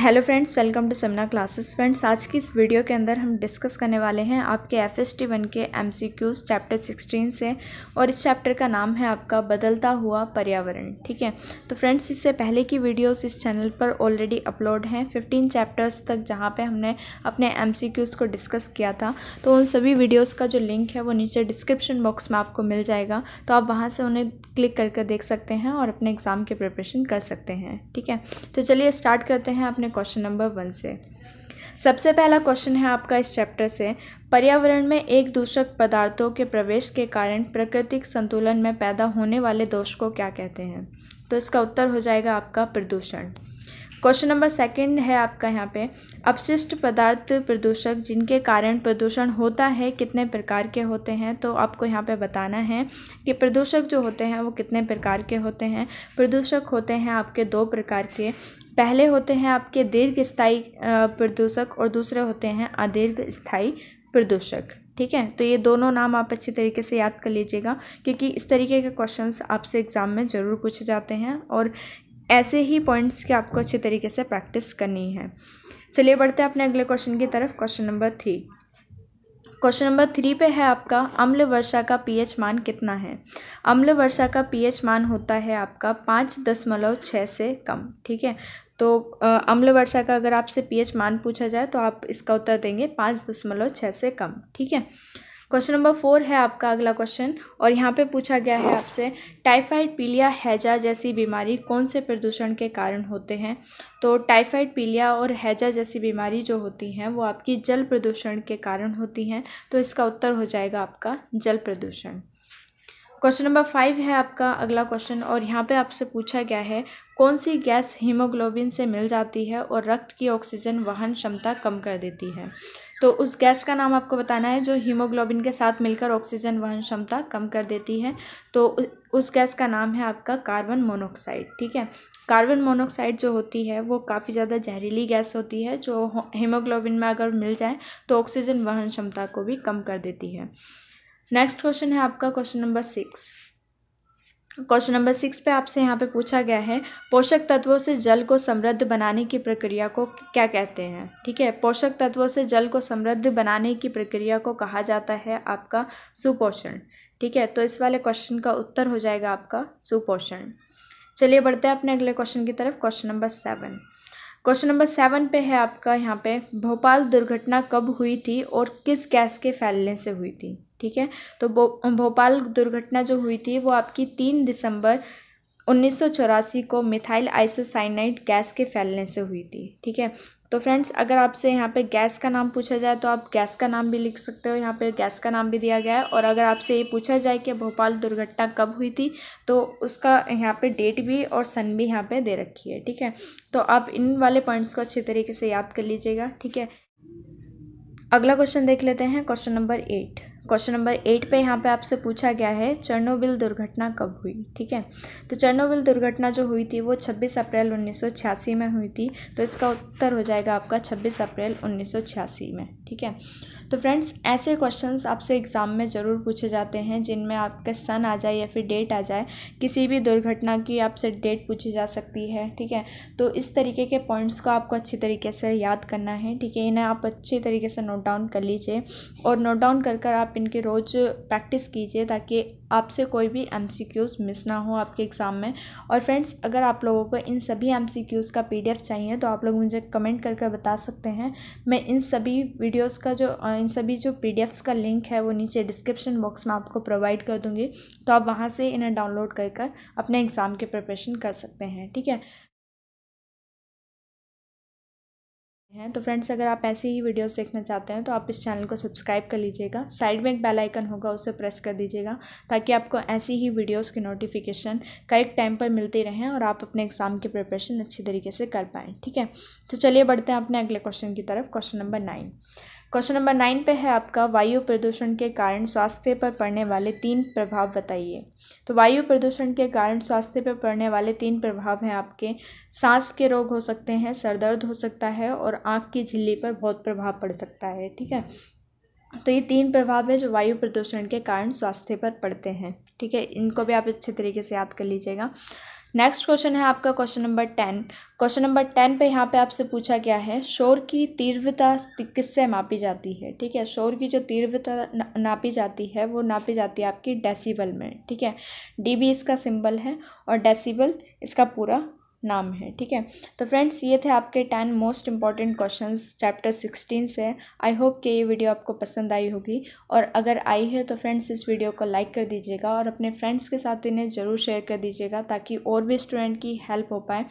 hello friends welcome to Samna classes friends आज की इस वीडियो के अंदर हम डिस्कस करने वाले हैं आपके एफ एस टी वन के M C Qs chapter sixteen से और इस चैप्टर का नाम है आपका बदलता हुआ पर्यावरण ठीक है तो फ्रेंड्स इससे पहले की वीडियोस इस चैनल पर ऑलरेडी अपलोड हैं फिफ्टीन चैप्टर्स तक जहाँ पर हमने अपने एम सी क्यूज़ को डिस्कस किया था तो उन सभी वीडियोज़ का जो लिंक है वो नीचे डिस्क्रिप्शन बॉक्स में आपको मिल जाएगा तो आप वहाँ से उन्हें क्लिक करके देख सकते हैं और अपने एग्ज़ाम की प्रिपरेशन कर सकते हैं ठीक है तो चलिए स्टार्ट करते हैं अपने अपने क्वेश्चन नंबर वन से सबसे पहला क्वेश्चन है आपका इस चैप्टर से पर्यावरण में एक दूषक पदार्थों के प्रवेश के कारण प्राकृतिक संतुलन में पैदा होने वाले दोष को क्या कहते हैं तो इसका उत्तर हो जाएगा आपका प्रदूषण क्वेश्चन नंबर सेकंड है आपका यहाँ पे अपशिष्ट पदार्थ प्रदूषक जिनके कारण प्रदूषण होता है कितने प्रकार के होते हैं तो आपको यहाँ पे बताना है कि प्रदूषक जो होते हैं वो कितने प्रकार के होते हैं प्रदूषक होते हैं आपके दो प्रकार के पहले होते हैं आपके दीर्घ स्थायी प्रदूषक और दूसरे होते हैं अदीर्घ स्थायी प्रदूषक ठीक है तो ये दोनों नाम आप अच्छे तरीके से याद कर लीजिएगा क्योंकि इस तरीके के क्वेश्चंस आपसे एग्ज़ाम में ज़रूर पूछे जाते हैं और ऐसे ही पॉइंट्स की आपको अच्छे तरीके से प्रैक्टिस करनी है चलिए बढ़ते हैं अपने अगले क्वेश्चन की तरफ question number three question number three पे है आपका अम्ल वर्षा का पीएच मान कितना है अम्ल वर्षा का पीएच मान होता है आपका पाँच दशमलव छः से कम ठीक है तो अम्ल वर्षा का अगर आपसे पीएच मान पूछा जाए तो आप इसका उत्तर देंगे पाँच दशमलव छः से कम ठीक है क्वेश्चन नंबर फोर है आपका अगला क्वेश्चन और यहाँ पे पूछा गया है आपसे टाइफाइड पीलिया हैजा जैसी बीमारी कौन से प्रदूषण के कारण होते हैं तो टाइफाइड पीलिया और हैजा जैसी बीमारी जो होती हैं वो आपकी जल प्रदूषण के कारण होती हैं तो इसका उत्तर हो जाएगा आपका जल प्रदूषण क्वेश्चन नंबर फाइव है आपका अगला क्वेश्चन और यहाँ पे आपसे पूछा गया है कौन सी गैस हीमोग्लोबिन से मिल जाती है और रक्त की ऑक्सीजन वहन क्षमता कम कर देती है तो उस गैस का नाम आपको बताना है जो हीमोग्लोबिन के साथ मिलकर ऑक्सीजन वहन क्षमता कम कर देती है तो उस गैस का नाम है आपका कार्बन मोनोक्साइड ठीक है कार्बन मोनोक्साइड जो होती है वो काफ़ी ज़्यादा जहरीली गैस होती है जो हीमोग्लोबिन में अगर मिल जाए तो ऑक्सीजन वहन क्षमता को भी कम कर देती है नेक्स्ट क्वेश्चन है आपका question number six question number six पे आपसे यहाँ पे पूछा गया है पोषक तत्वों से जल को समृद्ध बनाने की प्रक्रिया को क्या कहते हैं ठीक है पोषक तत्वों से जल को समृद्ध बनाने की प्रक्रिया को कहा जाता है आपका सुपोषण ठीक है तो इस वाले क्वेश्चन का उत्तर हो जाएगा आपका सुपोषण चलिए बढ़ते हैं अपने अगले क्वेश्चन की तरफ question number seven question number seven पे है आपका यहाँ पे भोपाल दुर्घटना कब हुई थी और किस गैस के फैलने से हुई थी ठीक है तो भोपाल दुर्घटना जो हुई थी वो आपकी तीन दिसंबर उन्नीस को मिथाइल आइसोसाइनाइड गैस के फैलने से हुई थी ठीक है तो फ्रेंड्स अगर आपसे यहाँ पे गैस का नाम पूछा जाए तो आप गैस का नाम भी लिख सकते हो यहाँ पे गैस का नाम भी दिया गया है और अगर आपसे ये पूछा जाए कि भोपाल दुर्घटना कब हुई थी तो उसका यहाँ पे डेट भी और सन भी यहाँ पे दे रखी है ठीक है तो आप इन वाले पॉइंट्स को अच्छे तरीके से याद कर लीजिएगा ठीक है अगला क्वेश्चन देख लेते हैं question number eight question number eight पे यहाँ पे आपसे पूछा गया है चर्नोबिल दुर्घटना कब हुई ठीक है तो चर्नोबिल दुर्घटना जो हुई थी वो छब्बीस अप्रैल उन्नीस में हुई थी तो इसका उत्तर हो जाएगा आपका छब्बीस अप्रैल उन्नीस में ठीक है तो फ्रेंड्स ऐसे क्वेश्चंस आपसे एग्ज़ाम में ज़रूर पूछे जाते हैं जिनमें आपके सन आ जाए या फिर डेट आ जाए किसी भी दुर्घटना की आपसे डेट पूछी जा सकती है ठीक है तो इस तरीके के पॉइंट्स को आपको अच्छी तरीके से याद करना है ठीक है इन्हें आप अच्छी तरीके से नोट डाउन कर लीजिए और नोट डाउन कर कर आप इनके रोज़ प्रैक्टिस कीजिए ताकि आपसे कोई भी एम सी क्यूज़ मिस ना हो आपके एग्ज़ाम में और फ्रेंड्स अगर आप लोगों को इन सभी एम सी क्यूज़ का पी डी एफ़ चाहिए तो आप लोग मुझे कमेंट कर कर बता सकते हैं मैं इन सभी वीडियोज़ का जो इन सभी जो पी डी एफ़्स का लिंक है वो नीचे डिस्क्रिप्शन बॉक्स में आपको प्रोवाइड कर दूँगी तो आप वहाँ से इन्हें डाउनलोड कर कर अपने एग्ज़ाम की प्रिपरेशन कर सकते हैं ठीक है हैं तो फ्रेंड्स अगर आप ऐसे ही वीडियोस देखना चाहते हैं तो आप इस चैनल को सब्सक्राइब कर लीजिएगा साइड में एक बेल आइकन होगा उसे प्रेस कर दीजिएगा ताकि आपको ऐसी ही वीडियोस की नोटिफिकेशन करेक्ट टाइम पर मिलती रहें और आप अपने एग्ज़ाम की प्रिपरेशन अच्छी तरीके से कर पाएँ ठीक है तो चलिए बढ़ते हैं अपने अगले क्वेश्चन की तरफ question number nine question number nine पे है आपका वायु प्रदूषण के कारण स्वास्थ्य पर पड़ने वाले तीन प्रभाव बताइए तो वायु प्रदूषण के कारण स्वास्थ्य पर पड़ने वाले तीन प्रभाव हैं आपके सांस के रोग हो सकते हैं सर दर्द हो सकता है और आँख की झिल्ली पर बहुत प्रभाव पड़ सकता है ठीक है तो ये तीन प्रभाव है जो वायु प्रदूषण के कारण स्वास्थ्य पर पड़ते हैं ठीक है इनको भी आप अच्छे तरीके से याद कर लीजिएगा नेक्स्ट क्वेश्चन है आपका question number ten question number ten पे यहाँ पे आपसे पूछा गया है शोर की तीव्रता किससे मापी जाती है ठीक है शोर की जो तीव्रता ना, नापी जाती है वो नापी जाती है आपकी डेसिबल में ठीक है बी इसका सिंबल है और डेसिबल इसका पूरा नाम है ठीक है तो फ्रेंड्स ये थे आपके ten most important questions chapter sixteen से आई होप कि ये वीडियो आपको पसंद आई होगी और अगर आई है तो फ्रेंड्स इस वीडियो को लाइक कर दीजिएगा और अपने फ्रेंड्स के साथ इन्हें ज़रूर शेयर कर दीजिएगा ताकि और भी स्टूडेंट की हेल्प हो पाए